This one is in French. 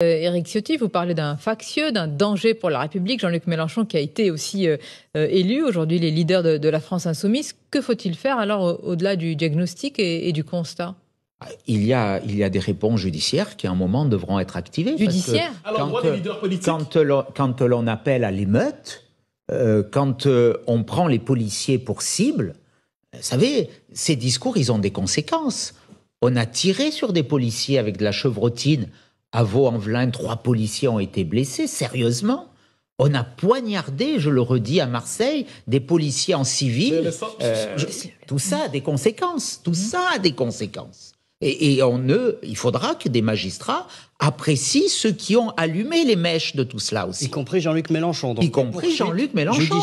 Euh, Éric Ciotti, vous parlez d'un factieux, d'un danger pour la République. Jean-Luc Mélenchon qui a été aussi euh, euh, élu, aujourd'hui les leaders de, la France insoumise. Que faut-il faire alors au-delà du diagnostic et, du constat il y, a, des réponses judiciaires qui, à un moment, devront être activées. Judiciaires quand, l'on appelle à l'émeute, quand on prend les policiers pour cible, vous savez, ces discours, ils ont des conséquences. On a tiré sur des policiers avec de la chevrotine à Vaux-en-Velin, trois policiers ont été blessés, sérieusement on a poignardé, je le redis à Marseille, des policiers en civil. Euh, tout ça a des conséquences. Tout mmh. ça a des conséquences. Et, et on il faudra que des magistrats apprécient ceux qui ont allumé les mèches de tout cela aussi. Y compris Jean-Luc Mélenchon. Y compris Jean-Luc Mélenchon.